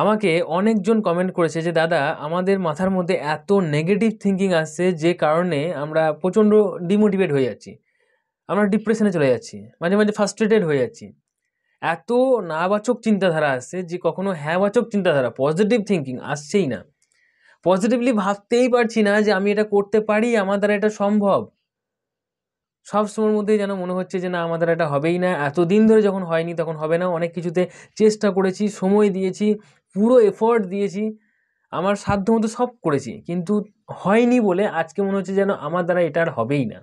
আমাকে অনেকজন কমেন্ট করেছে যে দাদা আমাদের মাথার মধ্যে এত নেগেটিভ থিঙ্কিং আসছে যে কারণে আমরা প্রচণ্ড ডিমোটিভেট হয়ে যাচ্ছি আমরা ডিপ্রেশনে চলে যাচ্ছি মাঝে মাঝে ফার্স্ট্রেটেড হয়ে যাচ্ছি এত নাবাচক চিন্তাধারা আসছে যে কখনো হ্যাঁবাচক চিন্তাধারা পজিটিভ থিঙ্কিং আসছেই না পজিটিভলি ভাবতেই পারছি না যে আমি এটা করতে পারি আমার দ্বারা এটা সম্ভব সব সময়ের মধ্যেই যেন মনে হচ্ছে যে না আমাদের এটা হবেই না এতদিন ধরে যখন হয়নি তখন হবে না অনেক কিছুতে চেষ্টা করেছি সময় দিয়েছি পুরো এফোর্ট দিয়েছি আমার সাধ্যমতো সব করেছি কিন্তু হয়নি বলে আজকে মনে হচ্ছে যেন আমার দ্বারা এটা আর হবেই না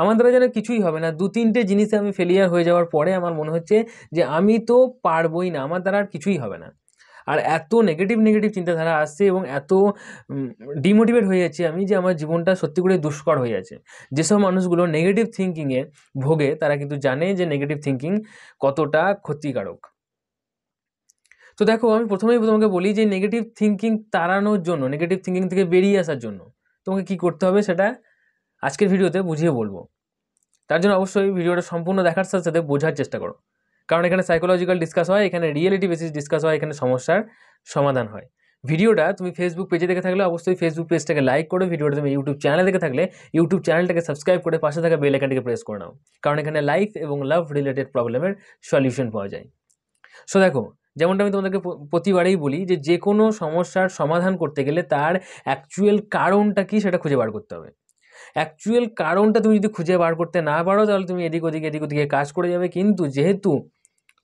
আমার দ্বারা যেন কিছুই হবে না দু তিনটে জিনিসে আমি ফেলিয়ার হয়ে যাওয়ার পরে আমার মনে হচ্ছে যে আমি তো পারবই না আমার দ্বারা আর কিছুই হবে না আর এত নেগেটিভ নেগেটিভ চিন্তাধারা আসছে এবং এত ডিমোটিভেট হয়ে যাচ্ছে আমি যে আমার জীবনটা সত্যি করে দুষ্কর হয়ে যাচ্ছে যেসব মানুষগুলো নেগেটিভ থিঙ্কিংয়ে ভোগে তারা কিন্তু জানে যে নেগেটিভ থিঙ্কিং কতটা ক্ষতিকারক তো দেখো আমি প্রথমেই তোমাকে বলি যে নেগেটিভ থিঙ্কিং তাড়ানোর জন্য নেগেটিভ থিঙ্কিং থেকে বেরিয়ে আসার জন্য তোমাকে কি করতে হবে সেটা আজকের ভিডিওতে বুঝিয়ে বলবো তার জন্য অবশ্যই ভিডিওটা সম্পূর্ণ দেখার সাথে সাথে বোঝার চেষ্টা করো কারণ এখানে সাইকোলজিক্যাল ডিসকাস হয় এখানে রিয়েলিটি বেসিস ডিসকাস হয় এখানে সমস্যার সমাধান হয় ভিডিওটা তুমি ফেসবুক পেজে দেখে থাকলে অবশ্যই ফেসবুক পেজটাকে লাইক করো ভিডিওটা তুমি ইউটিউব চ্যানেল দেখে থাকলে ইউটিউব চ্যানেলটাকে সাবস্ক্রাইব করে পাশে থাকা বেল আইকনটাকে প্রেস করে নাও কারণ এখানে লাইফ এবং লাভ রিলেটেড প্রবলেমের সলিউশন পাওয়া যায় সো দেখো যেমনটা আমি তোমাদেরকে প্রতিবারেই বলি যে যে কোনো সমস্যার সমাধান করতে গেলে তার অ্যাকচুয়াল কারণটা কি সেটা খুঁজে বার করতে হবে অ্যাকচুয়াল কারণটা তুমি যদি খুঁজে বার করতে না পারো তাহলে তুমি এদিক ওদিকে এদিক ওদিকে কাজ করে যাবে কিন্তু যেহেতু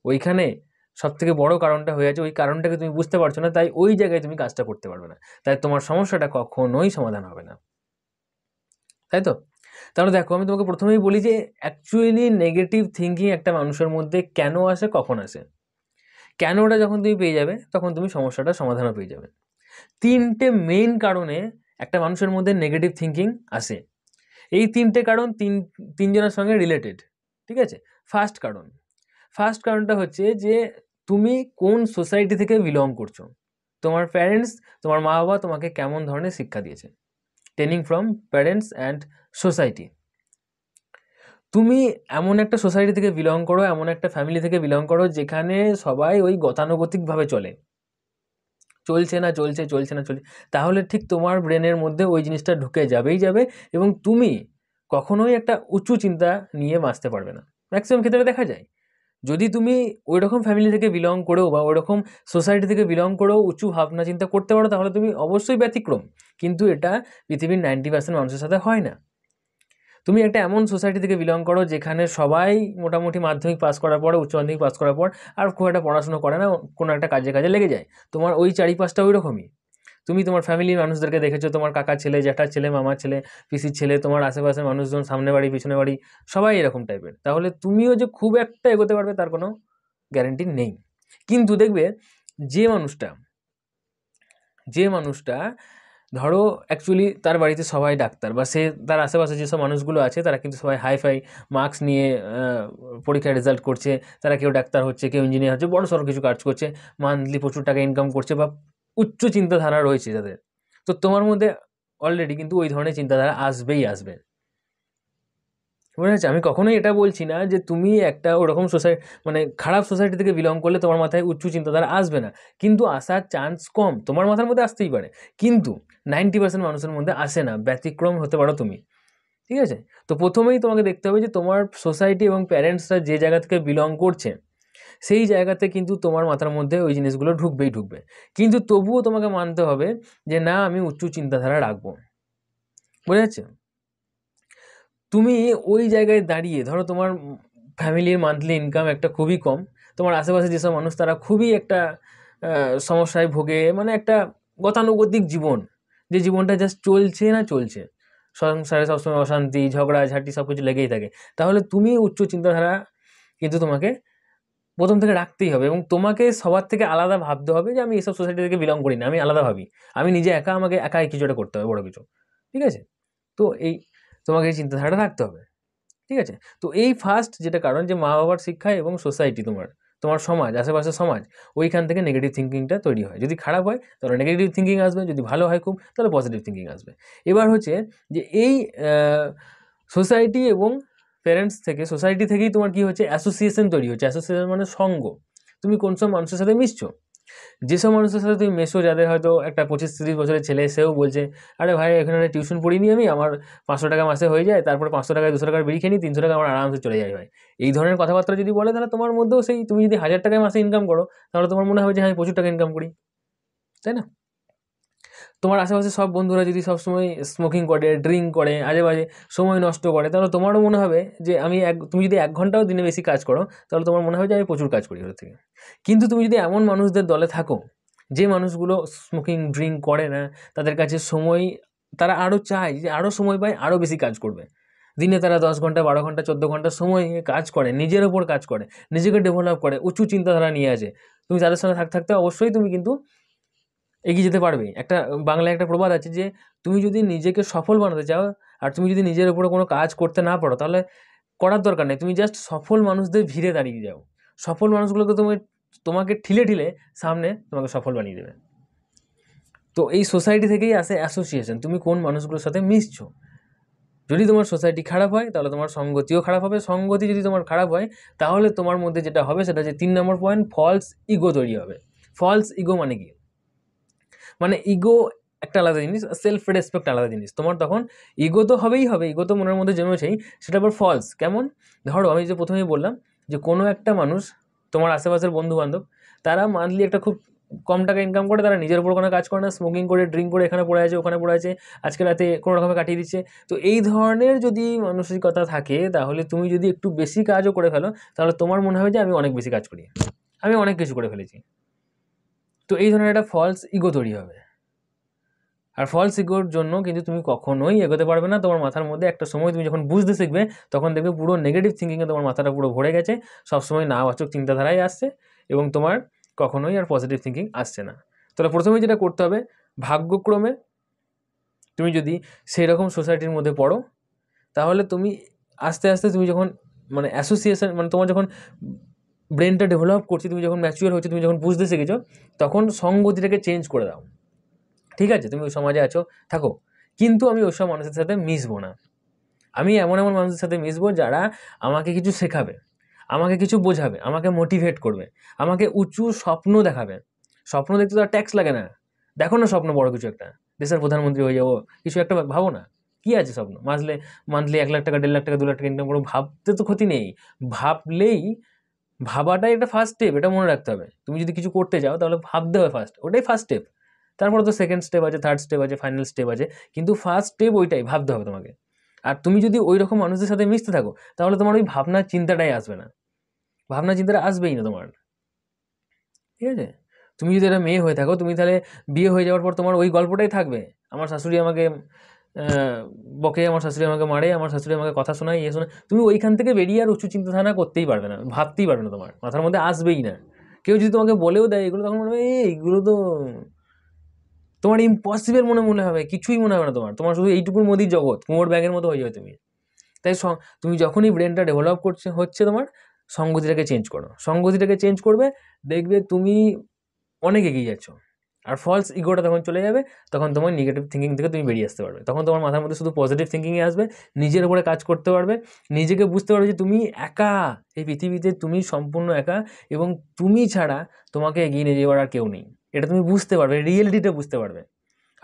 ওইখানে সব থেকে বড়ো কারণটা হয়ে আছে ওই কারণটাকে তুমি বুঝতে পারছো না তাই ওই জায়গায় তুমি কাজটা করতে পারবে না তাই তোমার সমস্যাটা কখনোই সমাধান হবে না তাই তো তাহলে দেখো আমি তোমাকে প্রথমেই বলি যে অ্যাকচুয়ালি নেগেটিভ থিঙ্কিং একটা মানুষের মধ্যে কেন আসে কখন আসে কেনটা যখন তুমি পেয়ে যাবে তখন তুমি সমস্যাটার সমাধানও পেয়ে যাবে তিনটে মেইন কারণে একটা মানুষের মধ্যে নেগেটিভ থিঙ্কিং আসে এই তিনটে কারণ তিন তিনজনের সঙ্গে রিলেটেড ঠিক আছে ফার্স্ট কারণ ফার্স্ট কারণটা হচ্ছে যে তুমি কোন সোসাইটি থেকে বিলং করছো তোমার প্যারেন্টস তোমার মা বাবা তোমাকে কেমন ধরনের শিক্ষা দিয়েছে training from parents and society তুমি এমন একটা সোসাইটি থেকে বিলং করো এমন একটা ফ্যামিলি থেকে বিলং করো যেখানে সবাই ওই গতানুগতিকভাবে চলে চলছে না চলছে চলছে না চলছে তাহলে ঠিক তোমার ব্রেনের মধ্যে ওই জিনিসটা ঢুকে যাবেই যাবে এবং তুমি কখনোই একটা উঁচু চিন্তা নিয়ে বাঁচতে পারবে না ম্যাক্সিমাম ক্ষেত্রে দেখা যায় যদি তুমি ওই রকম ফ্যামিলি থেকে বিলং করেও বা ওই রকম সোসাইটি থেকে বিলং করেও উঁচু ভাবনা চিন্তা করতে পারো তাহলে তুমি অবশ্যই ব্যতিক্রম কিন্তু এটা পৃথিবীর নাইনটি পার্সেন্ট মানুষের সাথে হয় না তুমি একটা এমন সোসাইটি থেকে বিলং করো যেখানে সবাই মোটামুটি মাধ্যমিক পাস করার পর উচ্চ মাধ্যমিক পাস করার পর আর খুব একটা পড়াশুনো করে না কোনো একটা কাজে কাজে লেগে যায় তোমার ওই চারিপাশটা ওই রকমই তুমি তোমার ফ্যামিলির মানুষদেরকে দেখেছো তোমার কাকা ছেলে জ্যাঠার ছেলে মামার ছেলে পিসির ছেলে তোমার আশেপাশের মানুষজন সামনে বাড়ি পিছনে বাড়ি সবাই এরকম টাইপের তাহলে তুমিও যে খুব একটা এগোতে পারবে তার কোনো গ্যারেন্টি নেই কিন্তু দেখবে যে মানুষটা যে মানুষটা ধরো অ্যাকচুয়ালি তার বাড়িতে সবাই ডাক্তার বা সে তার আশেপাশে যেসব মানুষগুলো আছে তারা কিন্তু সবাই হাইফাই মার্কস নিয়ে পরীক্ষার রেজাল্ট করছে তারা কেউ ডাক্তার হচ্ছে কেউ ইঞ্জিনিয়ার হচ্ছে বড় সড়ো কিছু কাজ করছে মান্থলি প্রচুর টাকা ইনকাম করছে বা উচ্চ চিন্তাধারা রয়েছে তাদের তো তোমার মধ্যে অলরেডি কিন্তু ওই ধরনের চিন্তাধারা আসবেই আসবে বোঝা যাচ্ছে আমি কখনোই এটা বলছি না যে তুমি একটা ওরকম সোসাইটি মানে খারাপ সোসাইটি থেকে বিলং করলে তোমার মাথায় উচ্চ চিন্তাধারা আসবে না কিন্তু আসার চান্স কম তোমার মাথার মধ্যে আসতেই পারে কিন্তু নাইনটি পার্সেন্ট মানুষের মধ্যে আসে না ব্যতিক্রম হতে পারো তুমি ঠিক আছে তো প্রথমেই তোমাকে দেখতে হবে যে তোমার সোসাইটি এবং প্যারেন্টসরা যে জায়গা থেকে বিলং করছে সেই জায়গাতে কিন্তু তোমার মাথার মধ্যে ওই জিনিসগুলো ঢুকবেই ঢুকবে কিন্তু তবুও তোমাকে মানতে হবে যে না আমি উচ্চ চিন্তাধারা রাখবো বুঝে যাচ্ছে তুমি ওই জায়গায় দাঁড়িয়ে ধরো তোমার ফ্যামিলির মান্থলি ইনকাম একটা খুবই কম তোমার আশেপাশে যেসব মানুষ তারা খুবই একটা সমস্যায় ভোগে মানে একটা গতানুগতিক জীবন যে জীবনটা জাস্ট চলছে না চলছে সংসারে সবসময় অশান্তি ঝগড়া ঝাঁটি সব কিছু লেগেই থাকে তাহলে তুমি উচ্চ চিন্তাধারা কিন্তু তোমাকে প্রথম থেকে রাখতেই হবে এবং তোমাকে সবার থেকে আলাদা ভাবতে হবে যে আমি এসব সোসাইটি থেকে বিলং করি না আমি আলাদা ভাবি আমি নিজে একা আমাকে একাই একটা করতে হবে বড় কিছু ঠিক আছে তো এই তোমাকে এই চিন্তাধারা থাকতে হবে ঠিক আছে তো এই ফার্স্ট যেটা কারণ যে মা বাবার শিক্ষা এবং সোসাইটি তোমার তোমার সমাজ আশেপাশের সমাজ ওইখান থেকে নেগেটিভ থিঙ্কিংটা তৈরি হয় যদি খারাপ হয় তাহলে নেগেটিভ থিঙ্কিং আসবে যদি ভালো হয় খুব তাহলে পজিটিভ থিঙ্কিং আসবে এবার হচ্ছে যে এই সোসাইটি এবং প্যারেন্টস থেকে সোসাইটি থেকেই তোমার কি হচ্ছে অ্যাসোসিয়েশন তৈরি হচ্ছে অ্যাসোসিয়েশন মানে সঙ্গ তুমি কোন সব মানুষের সাথে মিশছো যেসব মানুষের সাথে তুমি মেশো যাদের হয়তো একটা পঁচিশ তিরিশ বছরের ছেলে সেও বলছে আরে ভাই এখানে একটা টিউশন পড়িনি আমি আমার পাঁচশো টাকা মাসে হয়ে যায় তারপর পাঁচশো টাকায় দুশো টাকার বেরিয়ে খেয়ে নিই তিনশো টাকা আমার আরামসে চলে যায় ভাই এই ধরনের কথাবার্তা যদি বলে তাহলে তোমার মধ্যেও সেই তুমি যদি হাজার টাকায় মাসে ইনকাম করো তাহলে তোমার মনে হবে যে হ্যাঁ প্রচুর টাকা ইনকাম করি তাই না তোমার আশেপাশে সব বন্ধুরা যদি সবসময় স্মোকিং করে ড্রিঙ্ক করে আজে বাজে সময় নষ্ট করে তাহলে তোমারও মনে হবে যে আমি এক তুমি যদি এক ঘন্টাও দিনে বেশি কাজ করো তাহলে তোমার মনে হবে যে আমি প্রচুর কাজ করি ওদের থেকে কিন্তু তুমি যদি এমন মানুষদের দলে থাকো যে মানুষগুলো স্মোকিং ড্রিঙ্ক করে না তাদের কাছে সময় তারা আরও চায় যে আরও সময় পায় আরও বেশি কাজ করবে দিনে তারা দশ ঘন্টা বারো ঘন্টা চোদ্দো ঘন্টা সময় কাজ করে নিজের ওপর কাজ করে নিজেকে ডেভেলপ করে উঁচু চিন্তাধারা নিয়ে আসে তুমি তাদের সঙ্গে থাকতে থাকতে অবশ্যই তুমি কিন্তু এগিয়ে যেতে পারবে একটা বাংলায় একটা প্রবাদ আছে যে তুমি যদি নিজেকে সফল বানাতে চাও আর তুমি যদি নিজের উপরে কোনো কাজ করতে না পারো তাহলে করার দরকার নেই তুমি জাস্ট সফল মানুষদের ভিড়ে দাঁড়িয়ে যাও সফল মানুষগুলোকে তুমি তোমাকে ঠিলে ঠিলে সামনে তোমাকে সফল বানিয়ে দেবে তো এই সোসাইটি থেকেই আসে অ্যাসোসিয়েশন তুমি কোন মানুষগুলোর সাথে মিশছো যদি তোমার সোসাইটি খারাপ হয় তাহলে তোমার সঙ্গতিও খারাপ হবে সঙ্গতি যদি তোমার খারাপ হয় তাহলে তোমার মধ্যে যেটা হবে সেটা যে তিন নম্বর পয়েন্ট ফলস ইগো তৈরি হবে ফলস ইগো মানে কি মানে ইগো একটা আলাদা জিনিস সেলফ রেসপেক্ট আলাদা জিনিস তোমার তখন ইগো তো হবেই হবে ইগো তো মনের মধ্যে জমেছেই সেটা আবার ফলস কেমন ধরো আমি যে প্রথমেই বললাম যে কোনো একটা মানুষ তোমার আশেপাশের বন্ধু বান্ধব তারা মান্থলি একটা খুব কম টাকা ইনকাম করে তারা নিজের উপর কোনো কাজ করে না স্মোকিং করে ড্রিঙ্ক করে এখানে পড়ে আছে ওখানে পড়ে আছে আজকে রাতে কোনো রকমে কাটিয়ে দিচ্ছে তো এই ধরনের যদি মানসিকতা থাকে তাহলে তুমি যদি একটু বেশি কাজও করে ফেলো তাহলে তোমার মনে হবে যে আমি অনেক বেশি কাজ করি আমি অনেক কিছু করে ফেলেছি তো এই ধরনের একটা ফলস ইগো তৈরি হবে আর ফলস ইগোর জন্য কিন্তু তুমি কখনোই এগোতে পারবে না তোমার মাথার মধ্যে একটা সময় তুমি যখন বুঝতে শিখবে তখন দেখবে পুরো নেগেটিভ থিঙ্কিংয়ে তোমার মাথাটা পুরো ভরে গেছে সবসময় নাবাচক চিন্তাধারাই আসছে এবং তোমার কখনোই আর পজিটিভ থিঙ্কিং আসছে না তাহলে প্রথমে যেটা করতে হবে ভাগ্যক্রমে তুমি যদি সেই রকম সোসাইটির মধ্যে পড়ো তাহলে তুমি আস্তে আস্তে তুমি যখন মানে অ্যাসোসিয়েশন মানে তোমার যখন ব্রেনটা ডেভেলপ করছে তুমি যখন ম্যাচিওর হচ্ছে তুমি যখন বুঝতে শিখেছো তখন সঙ্গতিটাকে চেঞ্জ করে দাও ঠিক আছে তুমি ওই সমাজে আছো থাকো কিন্তু আমি ওইসব মানুষের সাথে মিশবো না আমি এমন এমন মানুষের সাথে মিশবো যারা আমাকে কিছু শেখাবে আমাকে কিছু বোঝাবে আমাকে মোটিভেট করবে আমাকে উঁচু স্বপ্ন দেখাবে স্বপ্ন দেখতে তো আর ট্যাক্স লাগে না দেখো না স্বপ্ন বড় কিছু একটা দেশের প্রধানমন্ত্রী হয়ে যাবো কিছু একটা ভাবো না কী আছে স্বপ্ন মাসলে মান্থলি এক লাখ টাকা দেড় লাখ টাকা দু লাখ টাকা ইনকাম করবো ভাবতে তো ক্ষতি নেই ভাবলেই ভাবাটাই একটা ফার্স্ট স্টেপ এটা মনে রাখতে হবে তুমি যদি কিছু করতে চাও তাহলে ভাবতে হবে ফার্স্ট ওটাই ফার্স্ট স্টেপ তারপরে তো সেকেন্ড স্টেপ আছে থার্ড স্টেপ আছে ফাইনাল স্টেপ আছে কিন্তু ফার্স্ট স্টেপ ওইটাই ভাবতে হবে তোমাকে আর তুমি যদি ওই রকম মানুষদের সাথে মিশতে থাকো তাহলে তোমার ওই ভাবনা চিন্তাটাই আসবে না ভাবনা চিন্তাটা আসবেই না তোমার ঠিক আছে তুমি যদি একটা মেয়ে হয়ে থাকো তুমি তাহলে বিয়ে হয়ে যাওয়ার পর তোমার ওই গল্পটাই থাকবে আমার শাশুড়ি আমাকে বকে আমার শাশুড়ি আমাকে মারে আমার শাশুড়ি আমাকে কথা শোনায় ইয়ে শোনায় তুমি ওইখান থেকে বেরিয়ে আর উঁচু চিন্তাধারা করতেই পারবে না ভাবতেই পারবে না তোমার মাথার মধ্যে আসবেই না কেউ যদি তোমাকে বলেও দেয় এগুলো তখন মনে হবে এইগুলো তো তোমার ইম্পসিবল মনে মনে হবে কিছুই মনে হবে না তোমার তোমার শুধু এইটুকুর মধ্যেই জগৎ কুমোর ব্যাগের মতো হয়ে যাবে তুমি তাই তুমি যখনই ব্রেনটা ডেভেলপ করছে হচ্ছে তোমার সঙ্গতিটাকে চেঞ্জ করো সঙ্গতিটাকে চেঞ্জ করবে দেখবে তুমি অনেক এগিয়ে যাচ্ছ আর ফলস ইগোটা তখন চলে যাবে তখন তোমার নেগেটিভ থিঙ্কিং থেকে তুমি বেরিয়ে আসতে পারবে তখন তোমার মাথার মধ্যে শুধু পজিটিভ থিঙ্কিংয়ে আসবে নিজের উপরে কাজ করতে পারবে নিজেকে বুঝতে পারবে যে তুমি একা এই পৃথিবীতে তুমি সম্পূর্ণ একা এবং তুমি ছাড়া তোমাকে এগিয়ে নিয়ে যাওয়ার আর কেউ নেই এটা তুমি বুঝতে পারবে রিয়েলিটিটা বুঝতে পারবে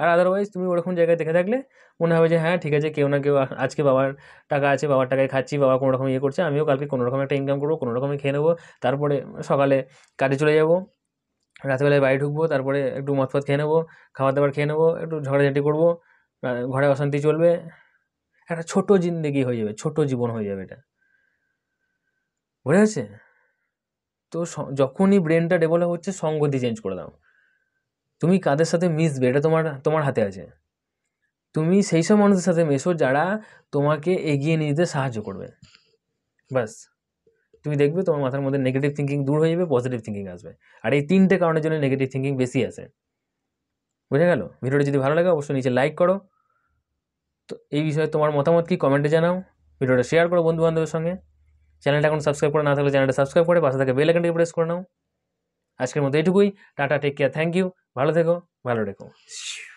আর আদারওয়াইজ তুমি ওরকম জায়গায় দেখে থাকলে মনে হবে যে হ্যাঁ ঠিক আছে কেউ না কেউ আজকে বাবার টাকা আছে বাবার টাকায় খাচ্ছি বাবা কোনো রকম ইয়ে করছে আমিও কালকে কোনোরকম একটা ইনকাম করবো কোনো খেয়ে নেবো তারপরে সকালে কাজে চলে যাবো রাত্রিবেলায় বাড়ি ঢুকবো তারপরে একটু মদ ফদ খেয়ে নেবো খাবার দাবার খেয়ে নেবো একটু ঝগড়াঝাটি করবো ঘরে অশান্তি চলবে একটা ছোটো জিন্দেগি হয়ে যাবে ছোট জীবন হয়ে যাবে এটা বুঝে গেছে তো যখনই ব্রেনটা ডেভেলপ হচ্ছে সংগতি চেঞ্জ করে দাও তুমি কাদের সাথে মিশবে এটা তোমার তোমার হাতে আছে তুমি সেই সব মানুষের সাথে মেশো যারা তোমাকে এগিয়ে নিয়ে যেতে সাহায্য করবে ব্যাস তুমি দেখবে তোমার মাথার মধ্যে নেগেটিভ থিঙ্কিং দূর হয়ে যাবে পজিটিভ থিঙ্কিং আসবে আর এই তিনটে কারণের জন্য নেগেটিভ থিঙ্কিং বেশি আসে বুঝে গেল ভিডিওটা যদি ভালো লাগে অবশ্যই নিচে লাইক করো তো এই বিষয়ে তোমার মতামত কি কমেন্টে জানাও ভিডিওটা শেয়ার করো বন্ধুবান্ধবের সঙ্গে চ্যানেলটা এখন সাবস্ক্রাইব করে না থাকলে চ্যানেলটা সাবস্ক্রাইব করে পাশে থাকে বেল আইকনটি প্রেস করে নাও আজকের মতো এটুকুই টাটা টেক কেয়ার থ্যাংক ইউ ভালো থেকো ভালো রেখো